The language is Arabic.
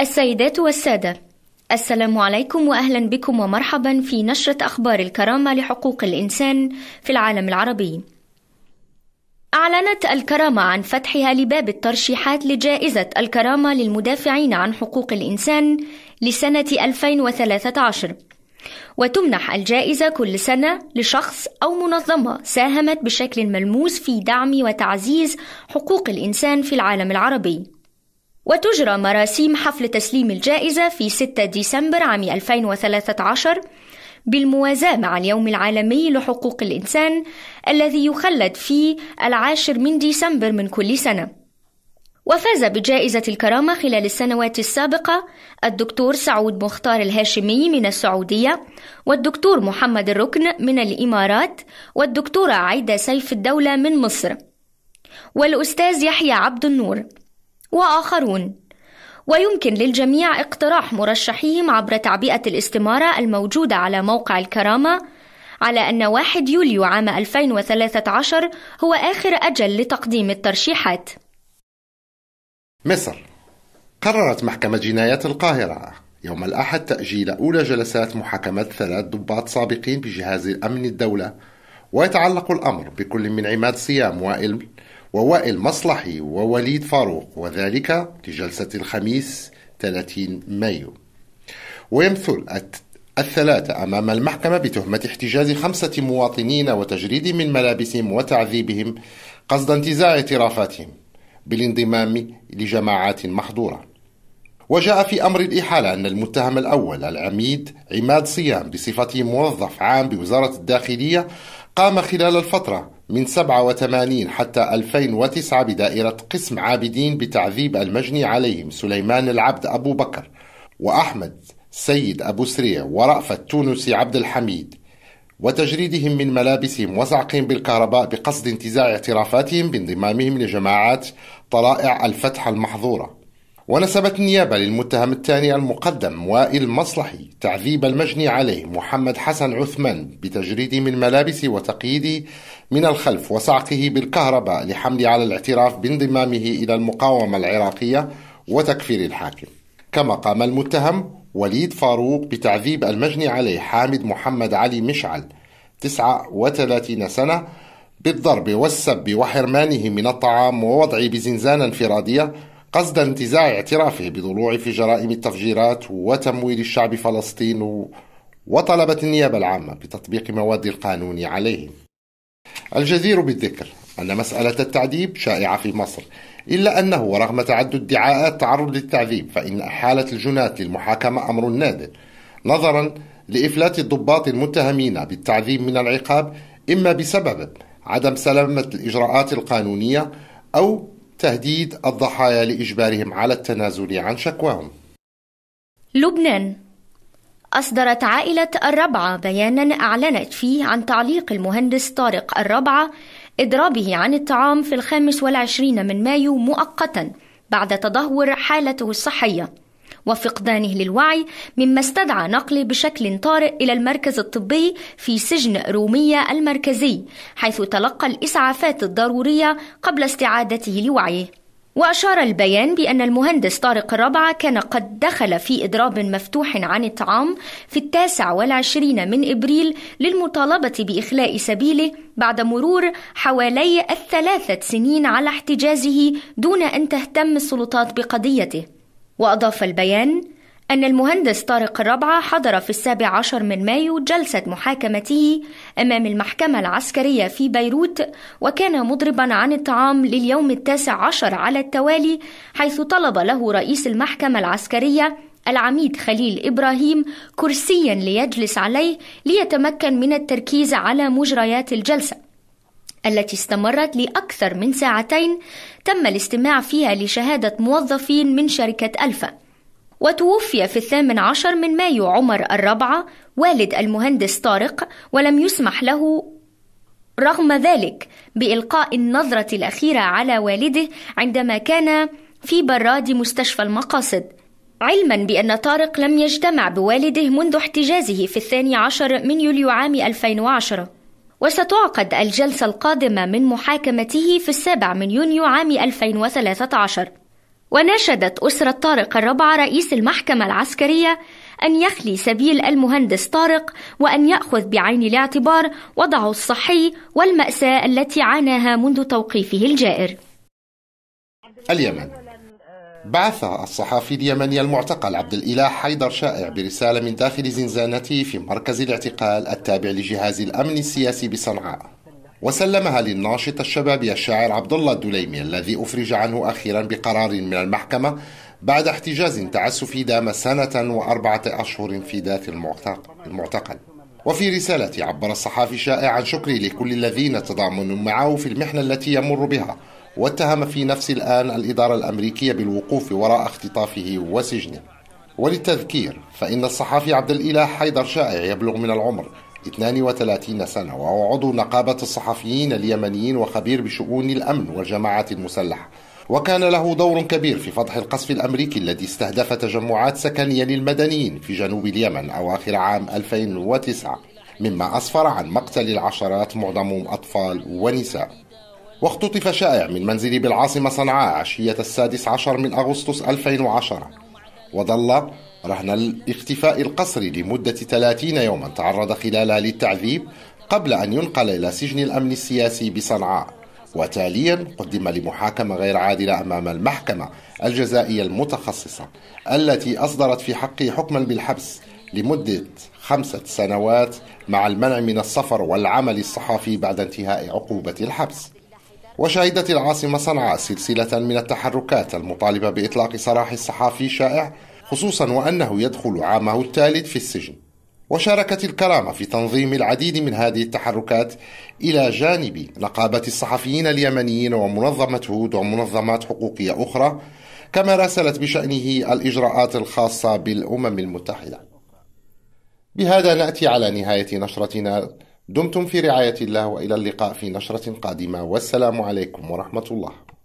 السيدات والسادة السلام عليكم واهلا بكم ومرحبا في نشرة اخبار الكرامة لحقوق الانسان في العالم العربي. أعلنت الكرامة عن فتحها لباب الترشيحات لجائزة الكرامة للمدافعين عن حقوق الإنسان لسنة 2013 وتمنح الجائزة كل سنة لشخص أو منظمة ساهمت بشكل ملموس في دعم وتعزيز حقوق الإنسان في العالم العربي وتجرى مراسيم حفل تسليم الجائزة في 6 ديسمبر عام 2013 بالموازاة مع اليوم العالمي لحقوق الإنسان الذي يخلد في العاشر من ديسمبر من كل سنة. وفاز بجائزة الكرامة خلال السنوات السابقة الدكتور سعود مختار الهاشمي من السعودية والدكتور محمد الركن من الإمارات والدكتورة عايدة سيف الدولة من مصر والأستاذ يحيى عبد النور وآخرون ويمكن للجميع اقتراح مرشحيهم عبر تعبئة الاستمارة الموجودة على موقع الكرامة على أن 1 يوليو عام 2013 هو آخر أجل لتقديم الترشيحات. مصر قررت محكمة جناية القاهرة يوم الأحد تأجيل أولى جلسات محاكمة ثلاث ضباط سابقين بجهاز أمن الدولة ويتعلق الأمر بكل من عماد صيام وائل ووائل مصلحي ووليد فاروق وذلك لجلسة الخميس 30 مايو ويمثل الثلاثة أمام المحكمة بتهمة احتجاز خمسة مواطنين وتجريد من ملابسهم وتعذيبهم قصد انتزاع اعترافاتهم بالانضمام لجماعات محظورة وجاء في أمر الإحالة أن المتهم الأول العميد عماد صيام بصفته موظف عام بوزارة الداخلية قام خلال الفترة من 87 حتى 2009 بدائرة قسم عابدين بتعذيب المجني عليهم سليمان العبد أبو بكر وأحمد سيد أبو سريع ورأفة تونسي عبد الحميد وتجريدهم من ملابسهم وزعقهم بالكهرباء بقصد انتزاع اعترافاتهم بانضمامهم لجماعات طلائع الفتح المحظوره ونسبت النيابة للمتهم الثاني المقدم وائل مصلحي تعذيب المجني عليه محمد حسن عثمان بتجريده من ملابسه وتقييده من الخلف وصعقه بالكهرباء لحمل على الاعتراف بانضمامه إلى المقاومة العراقية وتكفير الحاكم كما قام المتهم وليد فاروق بتعذيب المجني عليه حامد محمد علي مشعل 39 سنة بالضرب والسب وحرمانه من الطعام ووضعه بزنزانة انفرادية قصد انتزاع اعترافه بضلوعه في جرائم التفجيرات وتمويل الشعب فلسطين وطلبت النيابة العامة بتطبيق مواد القانون عليه الجدير بالذكر أن مسألة التعذيب شائعة في مصر، إلا أنه رغم تعدد ادعاءات تعرض للتعذيب فإن إحالة الجنات للمحاكمة أمر نادر، نظرا لإفلات الضباط المتهمين بالتعذيب من العقاب إما بسبب عدم سلامة الإجراءات القانونية أو تهديد الضحايا لإجبارهم على التنازل عن شكواهم لبنان أصدرت عائلة الربعة بيانا أعلنت فيه عن تعليق المهندس طارق الربعة إضرابه عن الطعام في الخامس والعشرين من مايو مؤقتا بعد تدهور حالته الصحية وفقدانه للوعي مما استدعى نقله بشكل طارئ إلى المركز الطبي في سجن رومية المركزي حيث تلقى الإسعافات الضرورية قبل استعادته لوعيه وأشار البيان بأن المهندس طارق الربعة كان قد دخل في إضراب مفتوح عن الطعام في التاسع والعشرين من إبريل للمطالبة بإخلاء سبيله بعد مرور حوالي الثلاثة سنين على احتجازه دون أن تهتم السلطات بقضيته وأضاف البيان أن المهندس طارق الربعة حضر في السابع عشر من مايو جلسة محاكمته أمام المحكمة العسكرية في بيروت وكان مضربا عن الطعام لليوم التاسع عشر على التوالي حيث طلب له رئيس المحكمة العسكرية العميد خليل إبراهيم كرسيا ليجلس عليه ليتمكن من التركيز على مجريات الجلسة التي استمرت لأكثر من ساعتين تم الاستماع فيها لشهادة موظفين من شركة ألفا وتوفي في الثامن عشر من مايو عمر الرابعة والد المهندس طارق ولم يسمح له رغم ذلك بإلقاء النظرة الأخيرة على والده عندما كان في براد مستشفى المقاصد علما بأن طارق لم يجتمع بوالده منذ احتجازه في الثاني عشر من يوليو عام 2010 وستعقد الجلسة القادمة من محاكمته في السابع من يونيو عام 2013 وناشدت أسرة طارق الربع رئيس المحكمة العسكرية أن يخلي سبيل المهندس طارق وأن يأخذ بعين الاعتبار وضعه الصحي والمأساة التي عاناها منذ توقيفه الجائر اليمن بعث الصحفي اليمني المعتقل عبد الإله حيدر شائع برسالة من داخل زنزانته في مركز الاعتقال التابع لجهاز الأمن السياسي بصنعاء وسلمها للناشط الشبابي الشاعر عبد الله الدليمي الذي أفرج عنه أخيرا بقرار من المحكمة بعد احتجاز تعسفي دام سنة وأربعة أشهر في ذات المعتقل وفي رسالته عبر الصحافي شائع عن شكري لكل الذين تضامنوا معه في المحنة التي يمر بها واتهم في نفس الآن الإدارة الأمريكية بالوقوف وراء اختطافه وسجنه وللتذكير فإن الصحفي عبد الإله حيدر شائع يبلغ من العمر 32 سنة وهو عضو نقابة الصحفيين اليمنيين وخبير بشؤون الأمن والجماعات المسلحة وكان له دور كبير في فضح القصف الأمريكي الذي استهدف تجمعات سكنية للمدنيين في جنوب اليمن أواخر عام 2009 مما أسفر عن مقتل العشرات معظمهم أطفال ونساء واختطف شائع من منزل بالعاصمة صنعاء عشية السادس عشر من أغسطس 2010 وظل رهن الاختفاء القسري لمدة 30 يوما تعرض خلالها للتعذيب قبل أن ينقل إلى سجن الأمن السياسي بصنعاء وتاليا قدم لمحاكمة غير عادلة أمام المحكمة الجزائية المتخصصة التي أصدرت في حقه حكما بالحبس لمدة خمسة سنوات مع المنع من السفر والعمل الصحفي بعد انتهاء عقوبة الحبس وشهدت العاصمة صنعاء سلسلة من التحركات المطالبة بإطلاق سراح الصحافي شائع خصوصا وأنه يدخل عامه الثالث في السجن وشاركت الكرامة في تنظيم العديد من هذه التحركات إلى جانب نقابة الصحفيين اليمنيين ومنظمة هود ومنظمات حقوقية أخرى كما راسلت بشأنه الإجراءات الخاصة بالأمم المتحدة بهذا نأتي على نهاية نشرتنا دمتم في رعاية الله وإلى اللقاء في نشرة قادمة والسلام عليكم ورحمة الله